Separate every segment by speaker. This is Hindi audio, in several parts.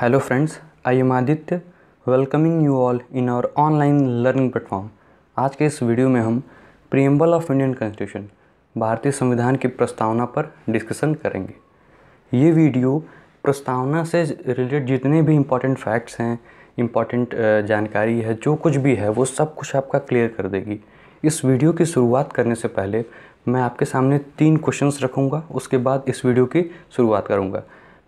Speaker 1: hello friends I am Aditya welcoming you all in our online learning platform आज के इस वीडियो में हम प्रीएम्बल ऑफ इंडियन कॉन्स्टिट्यूशन भारतीय संविधान की प्रस्तावना पर डिस्कशन करेंगे ये वीडियो प्रस्तावना से रिलेटेड जितने भी इम्पॉर्टेंट फैक्ट्स हैं इम्पॉर्टेंट जानकारी है जो कुछ भी है वो सब कुछ आपका क्लियर कर देगी इस वीडियो की शुरुआत करने से पहले मैं आपके सामने तीन क्वेश्चंस रखूँगा उसके बाद इस वीडियो की शुरुआत करूँगा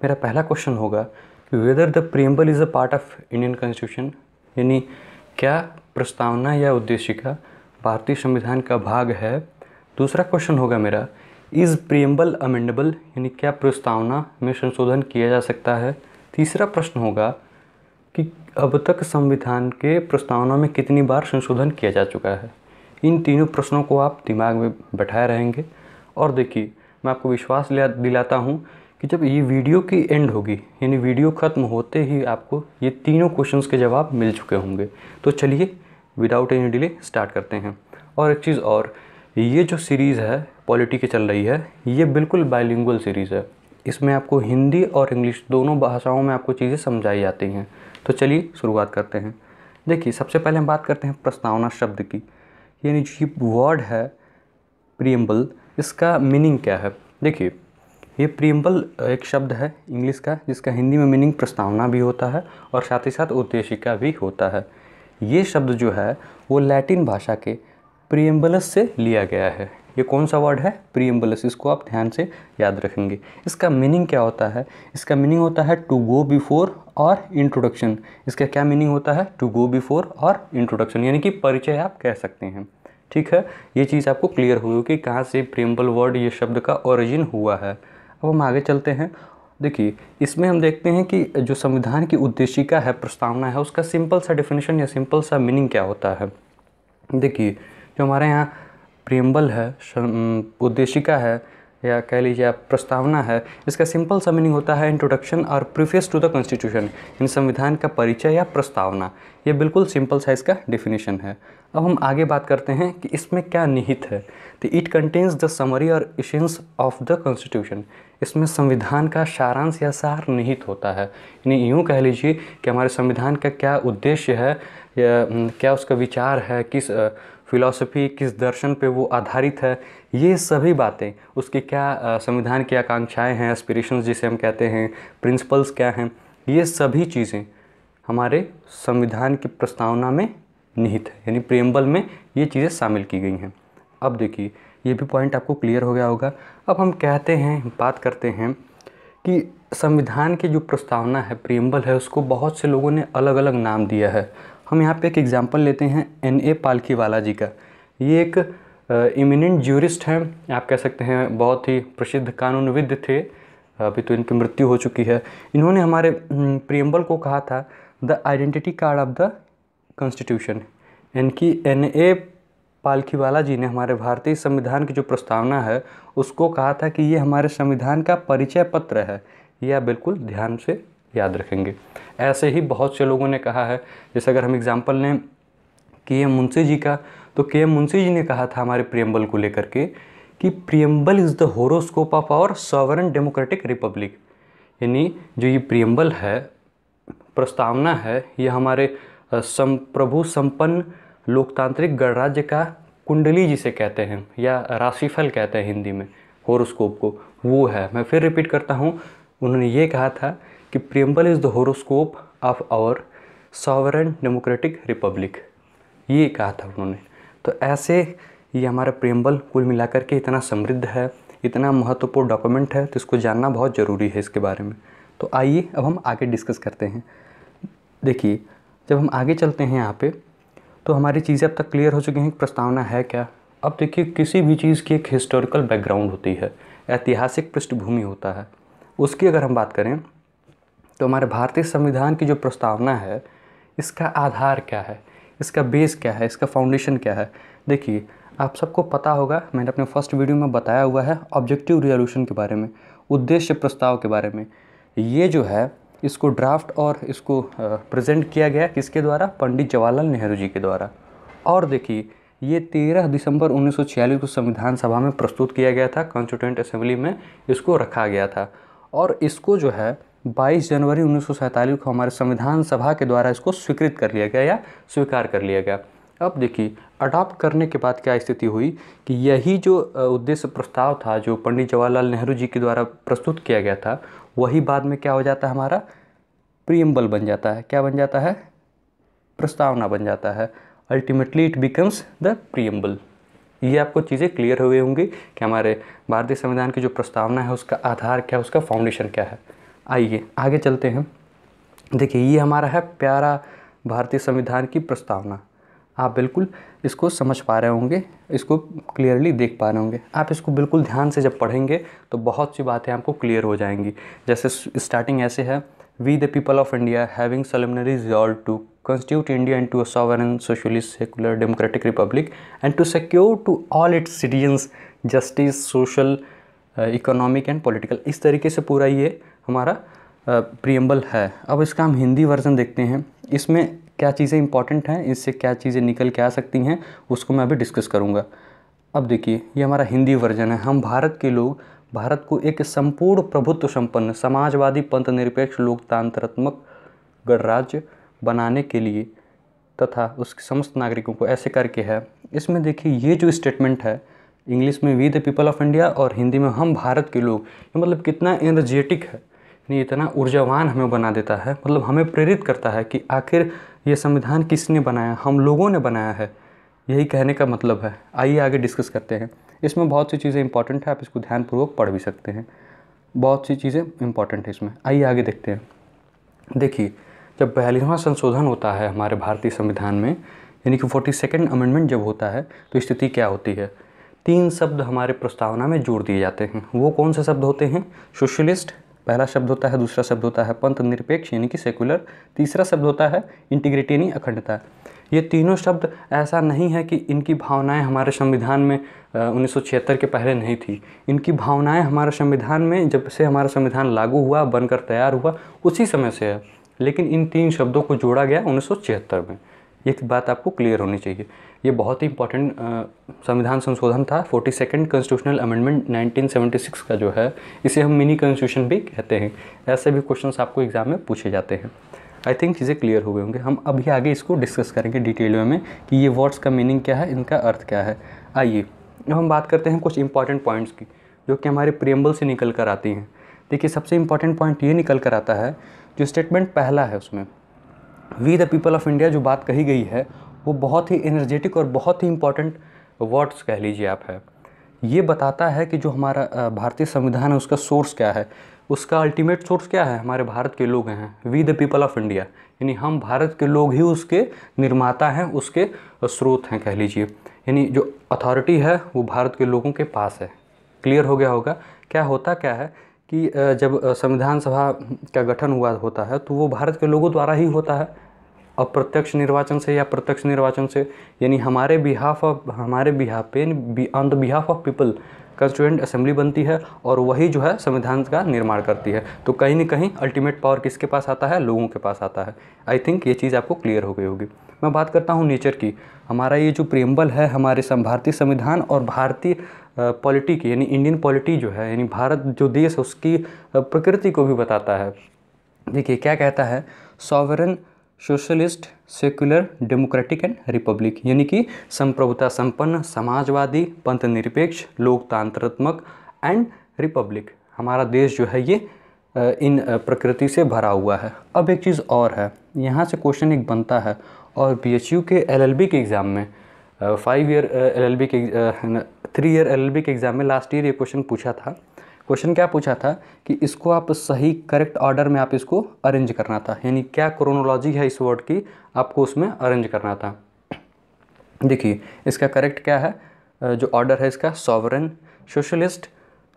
Speaker 1: मेरा पहला क्वेश्चन होगा whether the preamble is a part of Indian constitution यानी क्या प्रस्तावना या उद्देश्य का भारतीय संविधान का भाग है दूसरा क्वेश्चन होगा मेरा इज़ प्रियम्बल अमेंडेबल यानी क्या प्रस्तावना में संशोधन किया जा सकता है तीसरा प्रश्न होगा कि अब तक संविधान के प्रस्तावना में कितनी बार संशोधन किया जा चुका है इन तीनों प्रश्नों को आप दिमाग में बैठाए रहेंगे और देखिए मैं आपको विश्वास दिलाता हूँ कि जब ये वीडियो की एंड होगी यानी वीडियो ख़त्म होते ही आपको ये तीनों क्वेश्चन के जवाब मिल चुके होंगे तो चलिए विदाउट एनी डिले स्टार्ट करते हैं और एक चीज़ और ये जो सीरीज़ है पॉलिटी की चल रही है ये बिल्कुल बायलिंगुअल सीरीज़ है इसमें आपको हिंदी और इंग्लिश दोनों भाषाओं में आपको चीज़ें समझाई जाती हैं तो चलिए शुरुआत करते हैं देखिए सबसे पहले हम बात करते हैं प्रस्तावना शब्द की यानी जो वर्ड है प्रियम्बल इसका मीनिंग क्या है देखिए ये प्रियम्बल एक शब्द है इंग्लिश का जिसका हिंदी में मीनिंग प्रस्तावना भी होता है और साथ ही साथ उद्देशिका भी होता है ये शब्द जो है वो लैटिन भाषा के प्रियम्बलस से लिया गया है ये कौन सा वर्ड है प्रियम्बलस इसको आप ध्यान से याद रखेंगे इसका मीनिंग क्या होता है इसका मीनिंग होता है टू गो बिफोर और इंट्रोडक्शन इसका क्या मीनिंग होता है टू गो बिफोर और इंट्रोडक्शन यानी कि परिचय आप कह सकते हैं ठीक है ये चीज़ आपको क्लियर हुई कि कहाँ से प्रियम्बल वर्ड ये शब्द का ओरिजिन हुआ है अब हम आगे चलते हैं देखिए इसमें हम देखते हैं कि जो संविधान की उद्देशिका है प्रस्तावना है उसका सिंपल सा डेफिनेशन या सिंपल सा मीनिंग क्या होता है देखिए जो हमारे यहाँ प्रियम्बल है उद्देशिका है या कह लीजिए आप प्रस्तावना है इसका सिंपल सा मीनिंग होता है इंट्रोडक्शन और preface to the constitution in संविधान का परिचय या प्रस्तावना ये बिल्कुल सिंपल सा इसका डेफिनेशन है अब हम आगे बात करते हैं कि इसमें क्या निहित है तो इट कंटेन्स द समरी और इशेंस ऑफ द कॉन्स्टिट्यूशन इसमें संविधान का सारांश या सार निहित होता है यानी यूँ कह लीजिए कि हमारे संविधान का क्या उद्देश्य है या क्या उसका विचार है किस फिलॉसफी किस दर्शन पे वो आधारित है ये सभी बातें उसके क्या संविधान की आकांक्षाएं हैं एस्पिरेशंस जिसे हम कहते हैं प्रिंसिपल्स क्या हैं ये सभी चीज़ें हमारे संविधान की प्रस्तावना में निहित है यानी प्रेम्बल में ये चीज़ें शामिल की गई हैं अब देखिए ये भी पॉइंट आपको क्लियर हो गया होगा अब हम कहते हैं बात करते हैं कि संविधान की जो प्रस्तावना है प्रेम्बल है उसको बहुत से लोगों ने अलग अलग नाम दिया है हम यहाँ पे एक एग्ज़ाम्पल लेते हैं एन ए वाला जी का ये एक इमिनेंट ज्यूरिस्ट हैं आप कह सकते हैं बहुत ही प्रसिद्ध कानूनविद थे अभी तो इनकी मृत्यु हो चुकी है इन्होंने हमारे प्रेमबल को कहा था the identity card of the constitution यानी कि एन ए पालखीवाला जी ने हमारे भारतीय संविधान की जो प्रस्तावना है उसको कहा था कि ये हमारे संविधान का परिचय पत्र है ये आप बिल्कुल ध्यान से याद रखेंगे ऐसे ही बहुत से लोगों ने कहा है जैसे अगर हम एग्ज़ाम्पल लें के एम मुंशी जी का तो के एम मुंशी जी ने कहा था हमारे प्रियम्बल को लेकर के कि preamble is the horoscope of our sovereign democratic republic यानी जो ये प्रियम्बल है प्रस्तावना है ये हमारे सम प्रभु संपन्न लोकतांत्रिक गणराज्य का कुंडली जिसे कहते हैं या राशिफल कहते हैं हिंदी में होरोस्कोप को वो है मैं फिर रिपीट करता हूँ उन्होंने ये कहा था कि preamble is the horoscope of our sovereign democratic republic ये कहा था उन्होंने तो ऐसे ये हमारा प्रियम्बल कुल मिलाकर के इतना समृद्ध है इतना महत्वपूर्ण डॉक्यूमेंट है तो इसको जानना बहुत ज़रूरी है इसके बारे में तो आइए अब हम आगे डिस्कस करते हैं देखिए जब हम आगे चलते हैं यहाँ पे तो हमारी चीज़ें अब तक क्लियर हो चुकी हैं कि प्रस्तावना है क्या अब देखिए किसी भी चीज़ की एक हिस्टोरिकल बैकग्राउंड होती है ऐतिहासिक पृष्ठभूमि होता है उसकी अगर हम बात करें तो हमारे भारतीय संविधान की जो प्रस्तावना है इसका आधार क्या है इसका बेस क्या है इसका फाउंडेशन क्या है देखिए आप सबको पता होगा मैंने अपने फर्स्ट वीडियो में बताया हुआ है ऑब्जेक्टिव रिजोल्यूशन के बारे में उद्देश्य प्रस्ताव के बारे में ये जो है इसको ड्राफ्ट और इसको प्रेजेंट किया गया किसके द्वारा पंडित जवाहरलाल नेहरू जी के द्वारा और देखिए ये 13 दिसंबर 1946 को संविधान सभा में प्रस्तुत किया गया था कॉन्स्टिट्यूंट असेंबली में इसको रखा गया था और इसको जो है 22 जनवरी उन्नीस को हमारे संविधान सभा के द्वारा इसको स्वीकृत कर लिया गया या स्वीकार कर लिया गया अब देखिए अडॉप्ट करने के बाद क्या स्थिति हुई कि यही जो उद्देश्य प्रस्ताव था जो पंडित जवाहरलाल नेहरू जी के द्वारा प्रस्तुत किया गया था वही बाद में क्या हो जाता है हमारा प्रियम्बल बन जाता है क्या बन जाता है प्रस्तावना बन जाता है ultimately it becomes the preamble ये आपको चीज़ें क्लियर हुए होंगी कि हमारे भारतीय संविधान की जो प्रस्तावना है उसका आधार क्या है उसका फाउंडेशन क्या है आइए आगे चलते हैं देखिए ये हमारा है प्यारा भारतीय संविधान की प्रस्तावना आप बिल्कुल इसको समझ पा रहे होंगे इसको क्लियरली देख पा रहे होंगे आप इसको बिल्कुल ध्यान से जब पढ़ेंगे तो बहुत सी बातें आपको क्लियर हो जाएंगी जैसे स्टार्टिंग ऐसे है we the people of India having solemnly resolve to constitute India into a sovereign, socialist secular democratic republic and to secure to all its citizens justice social economic and political इस तरीके से पूरा ये हमारा प्रियम्बल uh, है अब इसका हम हिंदी वर्जन देखते हैं इसमें क्या चीज़ें इंपॉर्टेंट हैं इससे क्या चीज़ें निकल के आ सकती हैं उसको मैं अभी डिस्कस करूँगा अब देखिए ये हमारा हिंदी वर्जन है हम भारत के लोग भारत को एक संपूर्ण प्रभुत्व संपन्न समाजवादी पंथ निरपेक्ष लोकतंत्रात्मक गणराज्य बनाने के लिए तथा उसके समस्त नागरिकों को ऐसे करके है इसमें देखिए ये जो स्टेटमेंट है इंग्लिश में we the people of India और हिंदी में हम भारत के लोग ये मतलब कितना एनर्जेटिक है यानी इतना ऊर्जावान हमें बना देता है मतलब हमें प्रेरित करता है कि आखिर ये संविधान किसने बनाया हम लोगों ने बनाया है यही कहने का मतलब है आइए आगे डिस्कस करते हैं इसमें बहुत सी चीज़ें इंपॉर्टेंट है आप इसको ध्यानपूर्वक पढ़ भी सकते हैं बहुत सी चीज़ें इंपॉर्टेंट है इसमें आइए आगे देखते हैं देखिए जब बयालीसवां संशोधन होता है हमारे भारतीय संविधान में यानी कि फोर्टी सेकेंड अमेंडमेंट जब होता है तो स्थिति क्या होती है तीन शब्द हमारे प्रस्तावना में जोड़ दिए जाते हैं वो कौन से शब्द होते हैं सोशलिस्ट पहला शब्द होता है दूसरा शब्द होता है पंथ निरपेक्ष यानी कि सेकुलर तीसरा शब्द होता है इंटीग्रिटी यानी अखंडता ये तीनों शब्द ऐसा नहीं है कि इनकी भावनाएं हमारे संविधान में उन्नीस के पहले नहीं थी इनकी भावनाएं हमारे संविधान में जब से हमारा संविधान लागू हुआ बनकर तैयार हुआ उसी समय से है लेकिन इन तीन शब्दों को जोड़ा गया उन्नीस में ये बात आपको क्लियर होनी चाहिए ये बहुत ही इंपॉर्टेंट संविधान संशोधन था फोर्टी सेकेंड कॉन्स्टिट्यूशनल अमेंडमेंट 1976 का जो है इसे हम मिनी कॉन्स्टिट्यूशन भी कहते हैं ऐसे भी क्वेश्चन आपको एग्जाम में पूछे जाते हैं आई थिंक चीज़ें क्लियर हो गए होंगे हम अभी आगे इसको डिस्कस करेंगे डिटेल में कि ये वर्ड्स का मीनिंग क्या है इनका अर्थ क्या है आइए अब हम बात करते हैं कुछ इंपॉर्टेंट पॉइंट्स की जो कि हमारे प्रियम्बल से निकल कर आती हैं देखिए सबसे इंपॉर्टेंट पॉइंट ये निकल कर आता है जो स्टेटमेंट पहला है उसमें we the people of India जो बात कही गई है वो बहुत ही एनर्जेटिक और बहुत ही इम्पॉर्टेंट वर्ड्स कह लीजिए आप है ये बताता है कि जो हमारा भारतीय संविधान है उसका सोर्स क्या है उसका अल्टीमेट सोर्स क्या है हमारे भारत के लोग हैं we the people of India यानी हम भारत के लोग ही उसके निर्माता हैं उसके स्रोत हैं कह लीजिए यानी जो अथॉरिटी है वो भारत के लोगों के पास है क्लियर हो गया होगा क्या होता क्या है कि जब संविधान सभा का गठन हुआ होता है तो वो भारत के लोगों द्वारा ही होता है अप्रत्यक्ष निर्वाचन से या प्रत्यक्ष निर्वाचन से यानी हमारे बिहाफ ऑफ हमारे बिहाफ पे on the behalf of people constituent assembly बनती है और वही जो है संविधान का निर्माण करती है तो कहीं ना कहीं अल्टीमेट पावर किसके पास आता है लोगों के पास आता है आई थिंक ये चीज़ आपको क्लियर हो गई होगी मैं बात करता हूँ नेचर की हमारा ये जो प्रियम्बल है हमारे भारतीय संविधान और भारतीय पॉलिटी की यानी इंडियन पॉलिटी जो है यानी भारत जो देश है उसकी प्रकृति को भी बताता है देखिए क्या कहता है sovereign socialist secular democratic and republic यानी कि संप्रभुता संपन्न समाजवादी पंथ निरपेक्ष लोकतांत्रात्मक एंड रिपब्लिक हमारा देश जो है ये इन प्रकृति से भरा हुआ है अब एक चीज़ और है यहाँ से क्वेश्चन एक बनता है और बी के एल के एग्ज़ाम में फाइव ईयर एल के थ्री ईयर एल के एग्ज़ाम में लास्ट ईयर ये क्वेश्चन पूछा था क्वेश्चन क्या पूछा था कि इसको आप सही करेक्ट ऑर्डर में आप इसको अरेंज करना था यानी क्या क्रोनोलॉजी है इस वर्ड की आपको उसमें अरेंज करना था देखिए इसका करेक्ट क्या है जो ऑर्डर है इसका sovereign socialist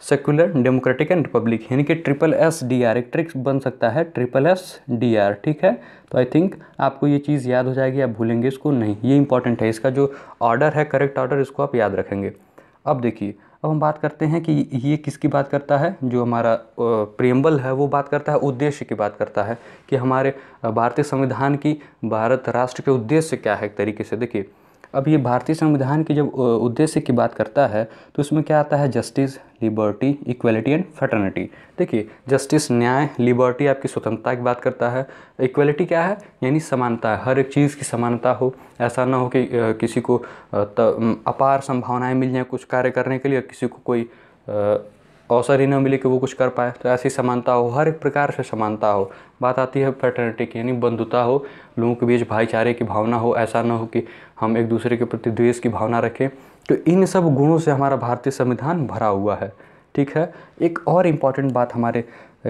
Speaker 1: secular democratic and republic यानी कि ट्रिपल एस डी आर एक ट्रिक्स बन सकता है ट्रिपल एस डी आर ठीक है तो आई थिंक आपको ये चीज़ याद हो जाएगी आप भूलेंगे इसको नहीं ये इंपॉर्टेंट है इसका जो ऑर्डर है करेक्ट ऑर्डर इसको आप याद रखेंगे अब देखिए अब हम बात करते हैं कि ये किसकी बात करता है जो हमारा प्रेम्बल है वो बात करता है उद्देश्य की बात करता है कि हमारे भारतीय संविधान की भारत राष्ट्र के उद्देश्य क्या है एक तरीके से देखिए अब ये भारतीय संविधान की जब उद्देश्य की बात करता है तो उसमें क्या आता है justice liberty equality and fraternity देखिए जस्टिस न्याय लिबर्टी आपकी स्वतंत्रता की बात करता है इक्वलिटी क्या है यानी समानता है हर एक चीज़ की समानता हो ऐसा ना हो कि किसी को अपार संभावनाएं मिल जाएँ कुछ कार्य करने के लिए किसी को कोई अवसर ही न मिले कि वो कुछ कर पाए तो ऐसी समानता हो हर एक प्रकार से समानता हो बात आती है फ्रेटर्निटी की यानी बंधुता हो लोगों के बीच भाईचारे की भावना हो ऐसा ना हो कि हम एक दूसरे के प्रति द्वेष की भावना रखें तो इन सब गुणों से हमारा भारतीय संविधान भरा हुआ है ठीक है एक और इम्पॉर्टेंट बात हमारे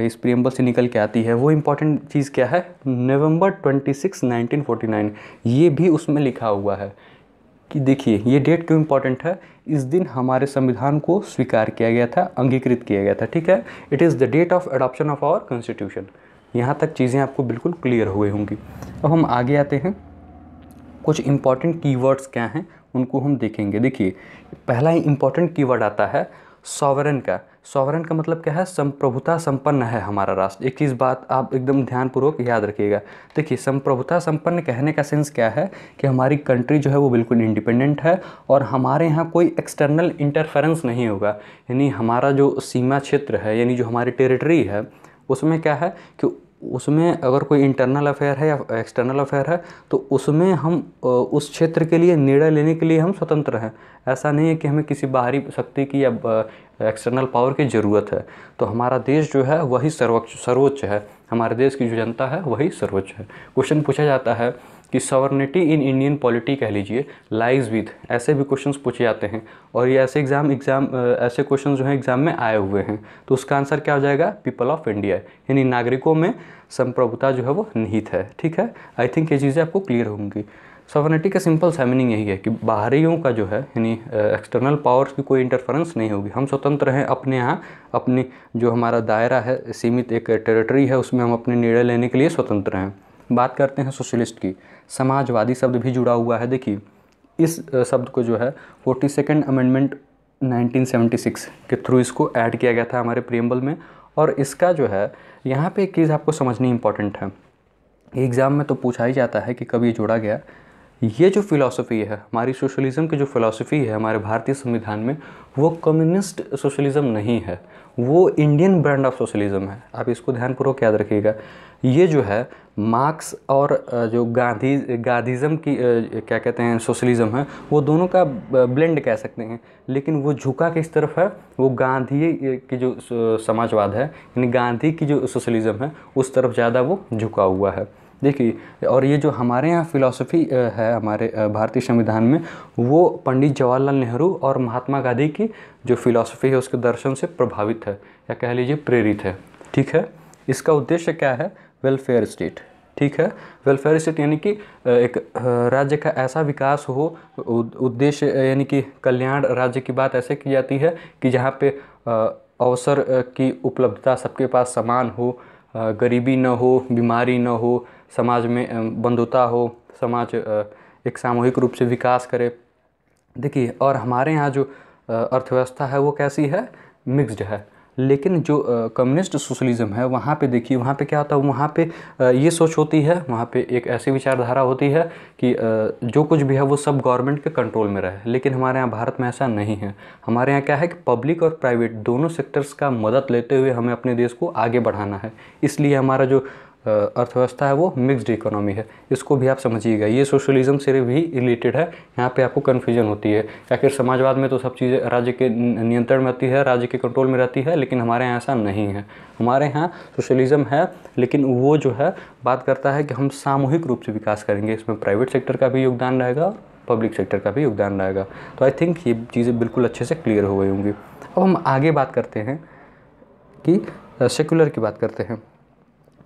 Speaker 1: इस प्रियम्बल से निकल के आती है वो इम्पॉर्टेंट चीज़ क्या है नवंबर 26, 1949 ये भी उसमें लिखा हुआ है कि देखिए ये डेट क्यों इम्पॉर्टेंट है इस दिन हमारे संविधान को स्वीकार किया गया था अंगीकृत किया गया था ठीक है it is the date of adoption of our constitution यहाँ तक चीज़ें आपको बिल्कुल क्लियर हुए होंगी अब हम आगे आते हैं कुछ इम्पॉर्टेंट कीवर्ड्स क्या हैं उनको हम देखेंगे देखिए पहला ही इम्पॉर्टेंट कीवर्ड आता है सॉवरन का सॉवरन का मतलब क्या है संप्रभुता संपन्न है हमारा राष्ट्र एक चीज़ बात आप एकदम ध्यानपूर्वक याद रखिएगा देखिए संप्रभुता संपन्न कहने का सेंस क्या है कि हमारी कंट्री जो है वो बिल्कुल इंडिपेंडेंट है और हमारे यहाँ कोई एक्सटर्नल इंटरफेरेंस नहीं होगा यानी हमारा जो सीमा क्षेत्र है यानी जो हमारी टेरिटरी है उसमें क्या है कि उसमें अगर कोई इंटरनल अफेयर है या एक्सटर्नल अफेयर है तो उसमें हम उस क्षेत्र के लिए निर्णय लेने के लिए हम स्वतंत्र हैं ऐसा नहीं है कि हमें किसी बाहरी शक्ति की या एक्सटर्नल पावर की ज़रूरत है तो हमारा देश जो है वही सर्वोच्च सर्वोच्च है हमारे देश की जो जनता है वही सर्वोच्च है क्वेश्चन पूछा जाता है कि सॉवर्निटी इन इंडियन पॉलिटी कह लीजिए लाइज विथ ऐसे भी क्वेश्चंस पूछे जाते हैं और ये ऐसे एग्ज़ाम एग्ज़ाम ऐसे क्वेश्चन जो हैं एग्ज़ाम में आए हुए हैं तो उसका आंसर क्या हो जाएगा पीपल ऑफ इंडिया यानी नागरिकों में संप्रभुता जो है वो निहित है ठीक है आई थिंक ये चीज़ें आपको क्लियर होंगी सॉवर्निटी का सिंपल सा मीनिंग यही है कि बाहरियों का जो है यानी एक्सटर्नल पावर्स की कोई इंटरफेरेंस नहीं होगी हम स्वतंत्र हैं अपने यहाँ अपनी जो हमारा दायरा है सीमित एक टेरिटरी है उसमें हम अपने निर्णय लेने के लिए स्वतंत्र हैं बात करते हैं सोशलिस्ट की समाजवादी शब्द भी जुड़ा हुआ है देखिए इस शब्द को जो है फोर्टी सेकेंड अमेंडमेंट 1976 के थ्रू इसको ऐड किया गया था हमारे प्रियम्बल में और इसका जो है यहाँ पे एक चीज़ आपको समझनी इम्पॉर्टेंट है एग्ज़ाम में तो पूछा ही जाता है कि कब ये जोड़ा गया ये जो फिलॉसफी है हमारी सोशलिज़म की जो फिलॉसफी है हमारे भारतीय संविधान में वो कम्युनिस्ट सोशलिज़म नहीं है वो इंडियन ब्रांड ऑफ सोशलिज़म है आप इसको ध्यानपूर्वक याद रखिएगा ये जो है मार्क्स और जो गांधी गांधीज़म की क्या कहते हैं सोशलिज़म है वो दोनों का ब्लेंड कह सकते हैं लेकिन वो झुका किस तरफ है वो गांधी की जो समाजवाद है यानी गांधी की जो सोशलिज़म है उस तरफ ज़्यादा वो झुका हुआ है देखिए और ये जो हमारे यहाँ फ़िलासफ़ी है हमारे भारतीय संविधान में वो पंडित जवाहरलाल नेहरू और महात्मा गांधी की जो फ़िलासफ़ी है उसके दर्शन से प्रभावित है या कह लीजिए प्रेरित है ठीक है इसका उद्देश्य क्या है वेलफेयर स्टेट ठीक है वेलफेयर स्टेट यानी कि एक राज्य का ऐसा विकास हो उद्देश्य यानी कि कल्याण राज्य की बात ऐसे की जाती है कि जहाँ पे अवसर की उपलब्धता सबके पास समान हो गरीबी न हो बीमारी न हो समाज में बंधुता हो समाज एक सामूहिक रूप से विकास करे देखिए और हमारे यहाँ जो अर्थव्यवस्था है वो कैसी है मिक्स्ड है लेकिन जो कम्युनिस्ट सोशलिज़म है वहाँ पे देखिए वहाँ पे क्या होता है वहाँ पे ये सोच होती है वहाँ पे एक ऐसी विचारधारा होती है कि जो कुछ भी है वो सब गवर्नमेंट के कंट्रोल में रहे लेकिन हमारे यहाँ भारत में ऐसा नहीं है हमारे यहाँ क्या है कि पब्लिक और प्राइवेट दोनों सेक्टर्स का मदद लेते हुए हमें अपने देश को आगे बढ़ाना है इसलिए हमारा जो अर्थव्यवस्था है वो मिक्सड इकोनॉमी है इसको भी आप समझिएगा ये सोशलिज्म से भी रिलेटेड है यहाँ पे आपको कन्फ्यूजन होती है या फिर समाजवाद में तो सब चीज़ें राज्य के नियंत्रण में आती है राज्य के कंट्रोल में रहती है लेकिन हमारे यहाँ ऐसा नहीं है हमारे यहाँ सोशलिज्म है लेकिन वो जो है बात करता है कि हम सामूहिक रूप से विकास करेंगे इसमें प्राइवेट सेक्टर का भी योगदान रहेगा पब्लिक सेक्टर का भी योगदान रहेगा तो आई थिंक ये चीज़ें बिल्कुल अच्छे से क्लियर हो गई होंगी अब हम आगे बात करते हैं कि सेकुलर की बात करते हैं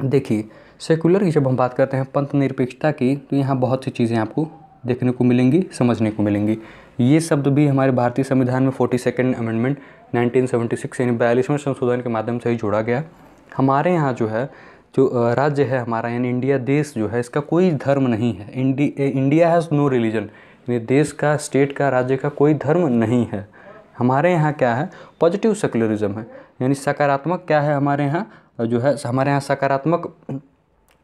Speaker 1: देखिए सेकुलर की जब हम बात करते हैं पंथ निरपेक्षता की तो यहाँ बहुत सी चीज़ें आपको देखने को मिलेंगी समझने को मिलेंगी ये शब्द भी हमारे भारतीय संविधान में forty second amendment nineteen seventy six यानी बयालीसवें संशोधन के माध्यम से ही जोड़ा गया हमारे यहाँ जो है जो राज्य है हमारा यानी इंडिया देश जो है इसका कोई धर्म नहीं है इंडी इंडिया हैज़ नो रिलीजन यानी देश का स्टेट का राज्य का कोई धर्म नहीं है हमारे यहाँ क्या है पॉजिटिव सेकुलरिज्म है यानी सकारात्मक क्या है हमारे यहाँ जो है हमारे यहाँ सकारात्मक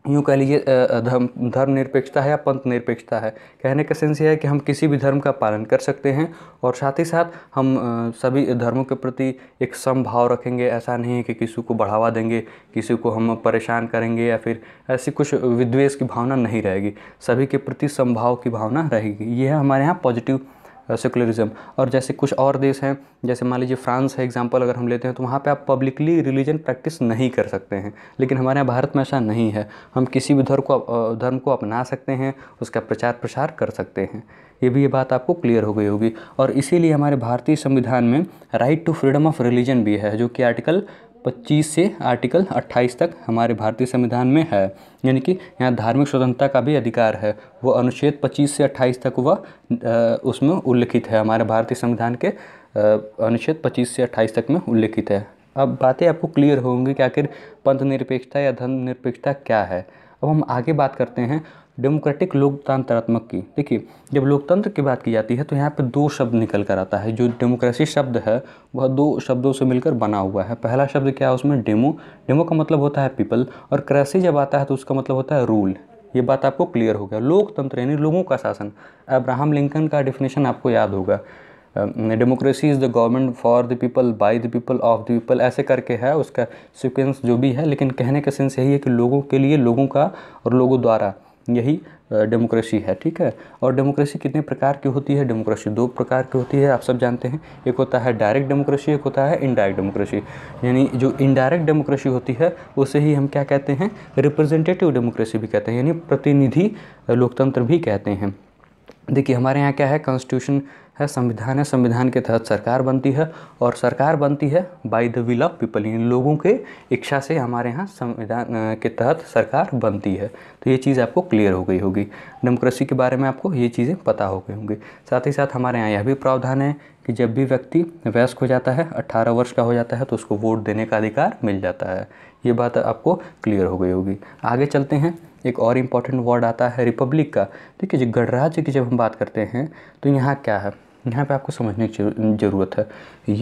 Speaker 1: यूँ कह लीजिए धर्म धर्म निरपेक्षता है या पंथ निरपेक्षता है कहने का सेंस ये है कि हम किसी भी धर्म का पालन कर सकते हैं और साथ ही साथ हम सभी धर्मों के प्रति एक समभाव रखेंगे ऐसा नहीं है कि किसी को बढ़ावा देंगे किसी को हम परेशान करेंगे या फिर ऐसी कुछ विद्वेष की भावना नहीं रहेगी सभी के प्रति समभाव की भावना रहेगी यह हमारे यहाँ पॉजिटिव सेकुलरिज्म और जैसे कुछ और देश हैं जैसे मान लीजिए फ्रांस है एग्जाम्पल अगर हम लेते हैं तो वहाँ पर आप पब्लिकली रिलीजन प्रैक्टिस नहीं कर सकते हैं लेकिन हमारे यहाँ भारत में ऐसा नहीं है हम किसी भी धर्म को धर्म को अपना सकते हैं उसका प्रचार प्रसार कर सकते हैं ये भी ये बात आपको क्लियर हो गई होगी और इसीलिए हमारे भारतीय संविधान में right to freedom of religion भी है जो कि आर्टिकल 25 से आर्टिकल 28 तक हमारे भारतीय संविधान में है यानी कि यहाँ धार्मिक स्वतंत्रता का भी अधिकार है वो अनुच्छेद 25 से 28 तक वह उसमें उल्लिखित है हमारे भारतीय संविधान के अनुच्छेद 25 से 28 तक में उल्लिखित है अब बातें आपको क्लियर होंगी कि आखिर पंथ निरपेक्षता या धर्म निरपेक्षता क्या है अब हम आगे बात करते हैं डेमोक्रेटिक लोकतंत्रात्मक की देखिए जब लोकतंत्र की बात की जाती है तो यहाँ पर दो शब्द निकल कर आता है जो डेमोक्रेसी शब्द है वह दो शब्दों से मिलकर बना हुआ है पहला शब्द क्या है उसमें डेमो डेमो का मतलब होता है पीपल और क्रेसी जब आता है तो उसका मतलब होता है रूल ये बात आपको क्लियर हो गया लोकतंत्र यानी लोगों का शासन अब्राहम लिंकन का डिफिनेशन आपको याद होगा democracy is the government for the people by the people of the people ऐसे करके है उसका सिक्वेंस जो भी है लेकिन कहने का सेंस यही है कि लोगों के लिए लोगों का और लोगों द्वारा यही डेमोक्रेसी है ठीक है और डेमोक्रेसी कितने प्रकार की होती है डेमोक्रेसी दो प्रकार की होती है आप सब जानते हैं एक होता है डायरेक्ट डेमोक्रेसी एक होता है इनडायरेक्ट डेमोक्रेसी यानी जो इनडायरेक्ट डेमोक्रेसी होती है उसे ही हम क्या कहते हैं रिप्रेजेंटेटिव डेमोक्रेसी भी कहते हैं यानी प्रतिनिधि लोकतंत्र भी कहते हैं देखिए हमारे यहाँ क्या है कॉन्स्टिट्यूशन है संविधान है संविधान के तहत सरकार बनती है और सरकार बनती है by the will of people इन लोगों के इच्छा से हमारे यहाँ संविधान के तहत सरकार बनती है तो ये चीज़ आपको क्लियर हो गई होगी डेमोक्रेसी के बारे में आपको ये चीज़ें पता हो गई होंगी साथ ही साथ हमारे यहाँ यह भी प्रावधान है कि जब भी व्यक्ति वयस्क हो जाता है अट्ठारह वर्ष का हो जाता है तो उसको वोट देने का अधिकार मिल जाता है ये बात आपको क्लियर हो गई होगी आगे चलते हैं एक और इम्पॉर्टेंट वर्ड आता है रिपब्लिक का देखिए जो गणराज्य की जब हम बात करते हैं तो यहाँ क्या है यहाँ पे आपको समझने की ज़रूरत है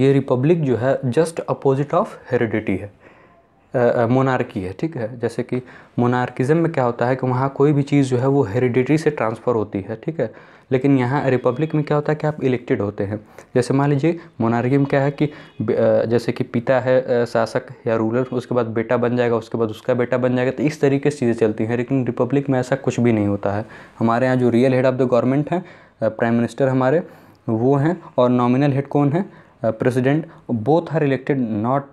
Speaker 1: ये रिपब्लिक जो है जस्ट अपोजिट ऑफ हेरिडिटी है मोनार्की है ठीक है जैसे कि मोनार्किज़म में क्या होता है कि वहाँ कोई भी चीज़ जो है वो हेरिडिटी से ट्रांसफ़र होती है ठीक है लेकिन यहाँ रिपब्लिक में क्या होता है कि आप इलेक्टेड होते हैं जैसे मान लीजिए मोनार्की में क्या है कि जैसे कि पिता है शासक या रूलर उसके बाद बेटा बन जाएगा उसके बाद उसका बेटा बन जाएगा तो इस तरीके से चीज़ें चलती हैं लेकिन रिपब्लिक में ऐसा कुछ भी नहीं होता है हमारे यहाँ जो real head of the government हैं प्राइम मिनिस्टर हमारे वो हैं और नॉमिनल हेड कौन है president both are elected not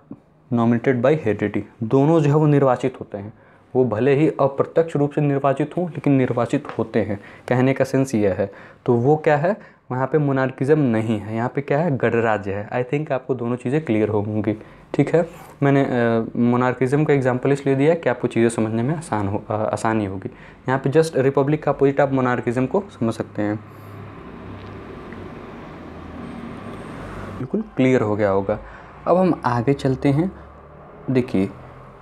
Speaker 1: nominated by heredity दोनों जो है वो निर्वाचित होते हैं वो भले ही अप्रत्यक्ष रूप से निर्वाचित हों लेकिन निर्वाचित होते हैं कहने का सेंस यह है तो वो क्या है वहाँ पे मोनार्किज़म नहीं है यहाँ पे क्या है गणराज्य है आई थिंक आपको दोनों चीज़ें क्लियर होंगी ठीक है मैंने मोनार्किज़म का एग्जांपल इसलिए दिया कि आपको चीज़ें समझने में आसान हो आ, आसानी होगी यहाँ पे जस्ट रिपब्लिक का अपोजिट आप मोनार्किज़म को समझ सकते हैं बिल्कुल क्लियर हो गया होगा अब हम आगे चलते हैं देखिए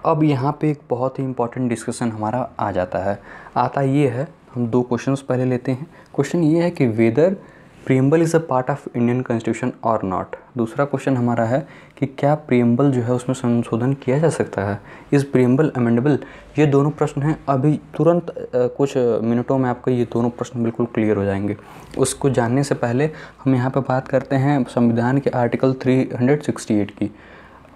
Speaker 1: अब यहाँ पे एक बहुत ही इंपॉर्टेंट डिस्कशन हमारा आ जाता है आता ये है हम दो क्वेश्चंस पहले लेते हैं क्वेश्चन ये है कि whether preamble is a part of Indian constitution और नॉट दूसरा क्वेश्चन हमारा है कि क्या प्रियम्बल जो है उसमें संशोधन किया जा सकता है इज प्रियम्बल अमेंडेबल ये दोनों प्रश्न हैं अभी तुरंत कुछ मिनटों में आपको ये दोनों प्रश्न बिल्कुल क्लियर हो जाएंगे उसको जानने से पहले हम यहाँ पर बात करते हैं संविधान के आर्टिकल 368 की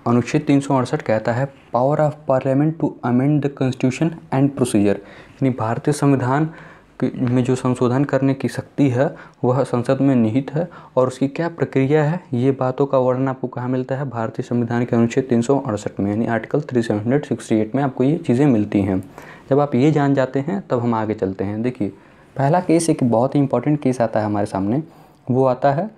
Speaker 1: अनुच्छेद तीन कहता है power of parliament to amend the constitution and procedure यानी भारतीय संविधान में जो संशोधन करने की शक्ति है वह संसद में निहित है और उसकी क्या प्रक्रिया है ये बातों का वर्णन आपको कहाँ मिलता है भारतीय संविधान के अनुच्छेद तीन में यानी आर्टिकल थ्री में आपको ये चीज़ें मिलती हैं जब आप ये जान जाते हैं तब हम आगे चलते हैं देखिए पहला केस एक बहुत ही इंपॉर्टेंट केस आता है हमारे सामने वो आता है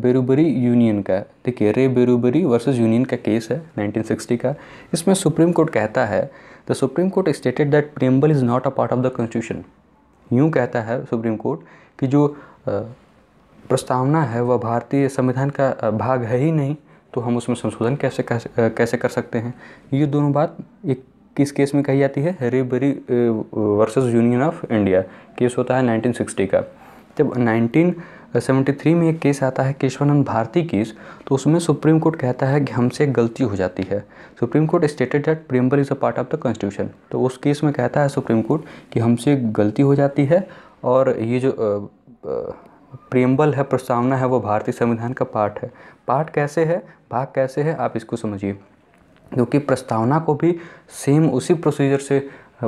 Speaker 1: बेरूबरी यूनियन का देखिए रे बेरूबरी वर्सेस यूनियन का केस है 1960 का इसमें सुप्रीम कोर्ट कहता है the supreme court stated that preamble is not a part of the constitution यूँ कहता है सुप्रीम कोर्ट कि जो प्रस्तावना है वह भारतीय संविधान का भाग है ही नहीं तो हम उसमें संशोधन कैसे कैसे कर सकते हैं ये दोनों बात एक किस केस में कही जाती है Berubari versus union of India case होता है 1960 का जब सेवेंटी थ्री में एक केस आता है केशवानंद भारती केस तो उसमें सुप्रीम कोर्ट कहता है कि हमसे गलती हो जाती है supreme court stated that preamble is a part of the constitution तो उस केस में कहता है सुप्रीम कोर्ट कि हमसे गलती हो जाती है और ये जो प्रियम्बल है प्रस्तावना है वो भारतीय संविधान का पार्ट है पार्ट कैसे है भाग कैसे है आप इसको समझिए क्योंकि प्रस्तावना को भी सेम उसी प्रोसीजर से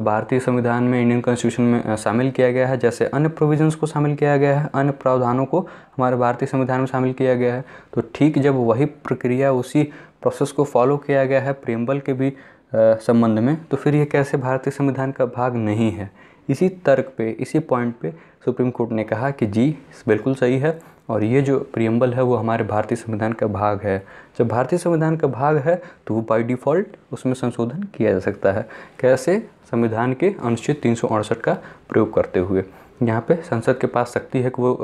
Speaker 1: भारतीय संविधान में इंडियन कॉन्स्टिट्यूशन में शामिल किया गया है जैसे अन्य प्रोविजंस को शामिल किया गया है अन्य प्रावधानों को हमारे भारतीय संविधान में शामिल किया गया है तो ठीक जब वही प्रक्रिया उसी प्रोसेस को फॉलो किया गया है प्रेमबल के भी संबंध में तो फिर यह कैसे भारतीय संविधान का भाग नहीं है इसी तर्क पे इसी पॉइंट पे सुप्रीम कोर्ट ने कहा कि जी बिल्कुल सही है और ये जो प्रियम्बल है वो हमारे भारतीय संविधान का भाग है जब भारतीय संविधान का भाग है तो वो बाई डिफ़ॉल्ट उसमें संशोधन किया जा सकता है कैसे संविधान के अनुच्छेद तीन का प्रयोग करते हुए यहाँ पे संसद के पास शक्ति है कि वो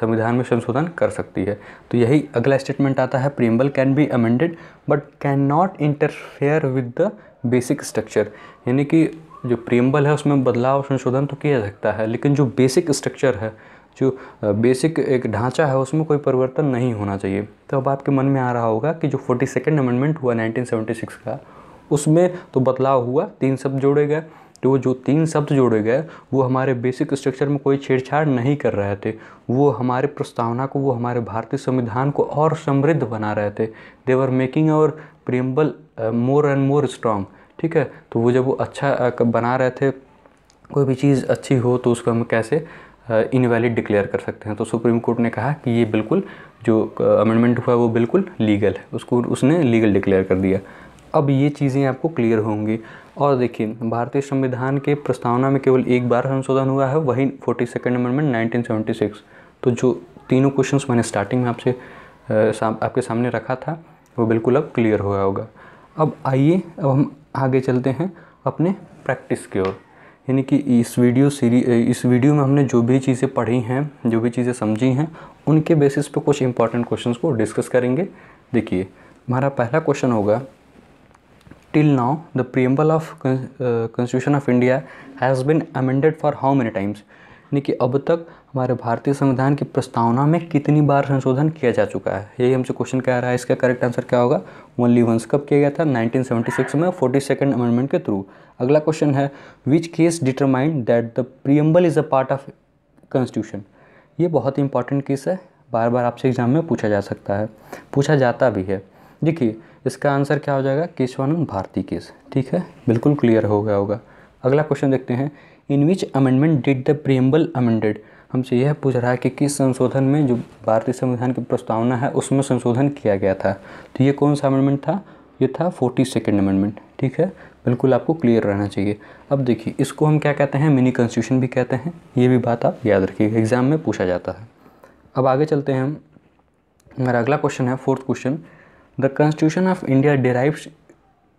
Speaker 1: संविधान में संशोधन कर सकती है तो यही अगला स्टेटमेंट आता है preamble can be amended but can not interfere with the basic structure यानी कि जो प्रियम्बल है उसमें बदलाव संशोधन तो किया जा सकता है लेकिन जो बेसिक स्ट्रक्चर है जो बेसिक एक ढांचा है उसमें कोई परिवर्तन नहीं होना चाहिए तो अब आपके मन में आ रहा होगा कि जो फोर्टी सेकेंड अमेंडमेंट हुआ 1976 का उसमें तो बदलाव हुआ तीन शब्द जोड़े गए तो वो जो तीन शब्द जोड़े गए वो हमारे बेसिक स्ट्रक्चर में कोई छेड़छाड़ नहीं कर रहे थे वो हमारे प्रस्तावना को वो हमारे भारतीय संविधान को और समृद्ध बना रहे थे देवर मेकिंग और preamble more and more strong ठीक है तो वो जब वो अच्छा बना रहे थे कोई भी चीज़ अच्छी हो तो उसको हम कैसे इनवैलिड डिक्लेयर कर सकते हैं तो सुप्रीम कोर्ट ने कहा कि ये बिल्कुल जो अमेंडमेंट हुआ वो बिल्कुल लीगल है उसको उसने लीगल डिक्लेयर कर दिया अब ये चीज़ें आपको क्लियर होंगी और देखिए भारतीय संविधान के प्रस्तावना में केवल एक बार संशोधन हुआ है वही फोर्टी सेकेंड अमेंडमेंट सिक्स तो जो तीनों क्वेश्चन मैंने स्टार्टिंग में आपसे आपके सामने रखा था वो बिल्कुल अब क्लियर हुआ होगा अब आइए अब हम आगे चलते हैं अपने प्रैक्टिस की ओर यानी कि इस वीडियो सीरी इस वीडियो में हमने जो भी चीज़ें पढ़ी हैं जो भी चीज़ें समझी हैं उनके बेसिस पे कुछ इंपॉर्टेंट क्वेश्चंस को डिस्कस करेंगे देखिए हमारा पहला क्वेश्चन होगा till now the preamble of constitution of India has been amended for how many times यानी कि अब तक हमारे भारतीय संविधान की प्रस्तावना में कितनी बार संशोधन किया जा चुका है यही हमसे क्वेश्चन कह रहा है इसका करेक्ट आंसर क्या होगा ओनली वंस कब किया गया था 1976 में फोर्टी सेकेंड अमेंडमेंट के थ्रू अगला क्वेश्चन है which case determined that the preamble is a part of constitution ये बहुत ही इंपॉर्टेंट केस है बार बार आपसे एग्जाम में पूछा जा सकता है पूछा जाता भी है देखिए इसका आंसर क्या हो जाएगा केशवानंद भारती केस ठीक है बिल्कुल क्लियर हो गया होगा अगला क्वेश्चन देखते हैं in which amendment did the preamble amended हमसे यह पूछ रहा है कि किस संशोधन में जो भारतीय संविधान की प्रस्तावना है उसमें संशोधन किया गया था तो ये कौन सा अमेंडमेंट था ये था फोर्टी सेकेंड अमेंडमेंट ठीक है बिल्कुल आपको क्लियर रहना चाहिए अब देखिए इसको हम क्या कहते हैं मिनी कॉन्स्टिट्यूशन भी कहते हैं ये भी बात आप याद रखिएगा एग्ज़ाम में पूछा जाता है अब आगे चलते हैं हम मेरा अगला क्वेश्चन है fourth question the constitution of India derives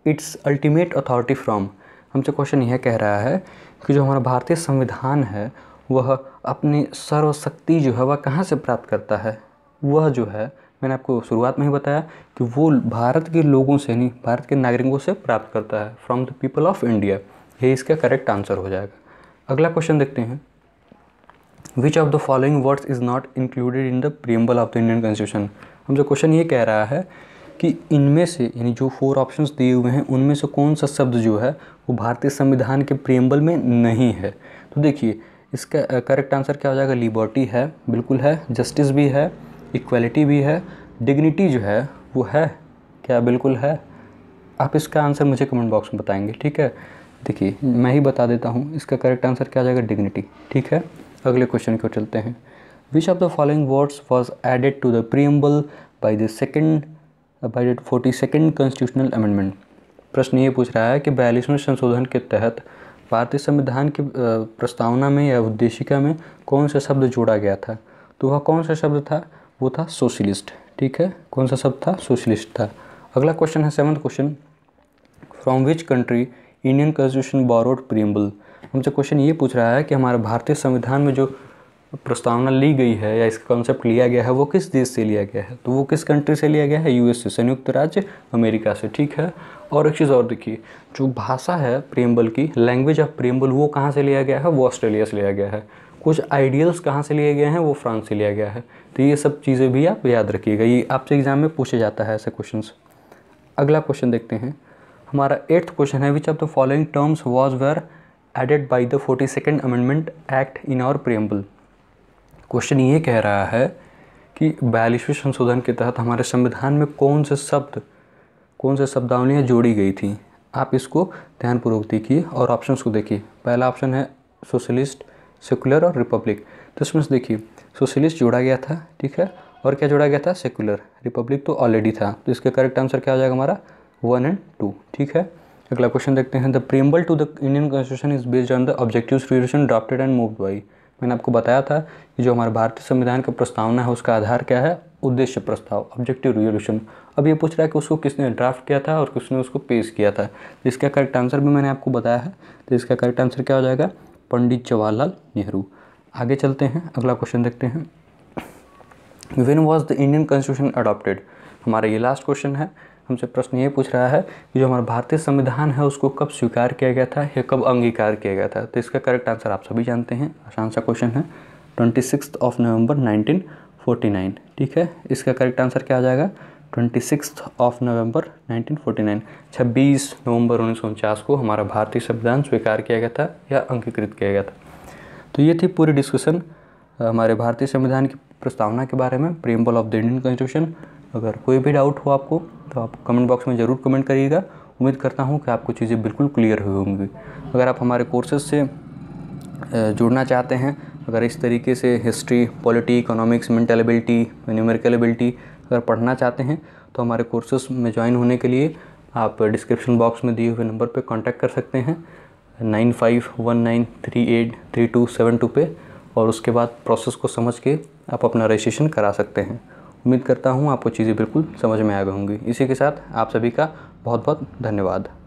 Speaker 1: its ultimate authority from हमसे क्वेश्चन यह कह रहा है कि जो हमारा भारतीय संविधान है वह अपनी सर्वशक्ति जो है वह कहाँ से प्राप्त करता है वह जो है मैंने आपको शुरुआत में ही बताया कि वो भारत के लोगों से नहीं भारत के नागरिकों से प्राप्त करता है from the people of India ये इसका करेक्ट आंसर हो जाएगा अगला क्वेश्चन देखते हैं which of the following words is not included in the preamble of the Indian constitution हमसे क्वेश्चन ये कह रहा है कि इनमें से यानी जो फोर ऑप्शंस दिए हुए हैं उनमें से कौन सा शब्द जो है वो भारतीय संविधान के प्रियम्बल में नहीं है तो देखिए इसका करेक्ट आंसर क्या हो जाएगा लिबर्टी है बिल्कुल है जस्टिस भी है इक्वलिटी भी है डिग्निटी जो है वो है क्या बिल्कुल है आप इसका आंसर मुझे कमेंट बॉक्स में बताएंगे ठीक है देखिए मैं ही बता देता हूँ इसका करेक्ट आंसर क्या आ जाएगा डिग्निटी ठीक है अगले क्वेश्चन की ओर चलते हैं which of the following words was added to the preamble by the second by forty second constitutional amendment प्रश्न ये पूछ रहा है कि बयालीसवें संशोधन के तहत भारतीय संविधान की प्रस्तावना में या उद्देशिका में कौन सा शब्द जोड़ा गया था तो वह कौन सा शब्द था वो था सोशलिस्ट ठीक है कौन सा शब्द था सोशलिस्ट था अगला क्वेश्चन है seventh question from which country Indian constitution borrowed preamble हमसे क्वेश्चन ये पूछ रहा है कि हमारे भारतीय संविधान में जो प्रस्तावना ली गई है या इसका कॉन्सेप्ट लिया गया है वो किस देश से लिया गया है तो वो किस कंट्री से लिया गया है यूएस से संयुक्त राज्य अमेरिका से ठीक है और एक चीज़ और देखिए जो भाषा है प्रेमबल की लैंग्वेज ऑफ प्रेमबल वो कहाँ से लिया गया है वो ऑस्ट्रेलिया से लिया गया है कुछ आइडियल्स कहाँ से लिए गए हैं वो फ्रांस से लिया गया है तो ये सब चीज़ें भी आप याद रखिएगा ये आपसे एग्ज़ाम में पूछे जाता है ऐसे क्वेश्चन अगला क्वेश्चन देखते हैं हमारा एट्थ क्वेश्चन है which of the following terms was were added by the forty second amendment act in our preamble question ये कह रहा है कि बयालीसवें संशोधन के तहत हमारे संविधान में कौन से शब्द कौन से शब्दावलियाँ जोड़ी गई थी आप इसको ध्यानपूर्वक देखिए और ऑप्शन को देखिए पहला ऑप्शन है सोशलिस्ट सेकुलर और रिपब्लिक तो इसमें से देखिए सोशलिस्ट जोड़ा गया था ठीक है और क्या जोड़ा गया था सेकुलर रिपब्लिक तो ऑलरेडी था तो इसका करेक्ट आंसर क्या हो जाएगा हमारा वन एंड टू ठीक है अगला क्वेश्चन देखते हैं the preamble to the Indian constitution is based on the objective drafted and moved by मैंने आपको बताया था कि जो हमारे भारतीय संविधान का प्रस्तावना है उसका आधार क्या है उद्देश्य प्रस्ताव ऑब्जेक्टिव रिजोल्यूशन अब ये पूछ रहा है कि उसको किसने ड्राफ्ट किया था और किसने उसको पेश किया था तो इसका करेक्ट आंसर भी मैंने आपको बताया है तो इसका करेक्ट आंसर क्या हो जाएगा पंडित जवाहरलाल नेहरू आगे चलते हैं अगला क्वेश्चन देखते हैं when was the Indian constitution adopted हमारा ये लास्ट क्वेश्चन है हमसे प्रश्न ये पूछ रहा है कि जो हमारा भारतीय संविधान है उसको कब स्वीकार किया गया था या कब अंगीकार किया गया था तो इसका करेक्ट आंसर आप सभी जानते हैं आसान सा क्वेश्चन है twenty of November nineteen forty nine ठीक है इसका करेक्ट आंसर क्या आ जाएगा twenty six of November nineteen forty nine छब्बीस नवंबर उन्नीस सौ उनचास को हमारा भारतीय संविधान स्वीकार किया गया था या अंगीकृत किया गया था तो ये थी पूरी डिस्कशन हमारे भारतीय संविधान की प्रस्तावना के बारे में preamble of the Indian constitution अगर कोई भी डाउट हो आपको तो आप कमेंट बॉक्स में ज़रूर कमेंट करिएगा उम्मीद करता हूँ कि आपको चीज़ें बिल्कुल क्लियर हुई होंगी अगर आप हमारे कोर्सेज से जुड़ना चाहते हैं अगर इस तरीके से history polity economics mental ability numerical ability अगर पढ़ना चाहते हैं तो हमारे कोर्सेज में ज्वाइन होने के लिए आप डिस्क्रिप्शन बॉक्स में दिए हुए नंबर पर कॉन्टैक्ट कर सकते हैं nine five one nine three eight three two seven two पर और उसके बाद प्रोसेस को समझ के आप अपना रजिस्ट्रेशन करा सकते हैं उम्मीद करता हूँ आपको चीज़ें बिल्कुल समझ में आ गई होंगी इसी के साथ आप सभी का बहुत बहुत धन्यवाद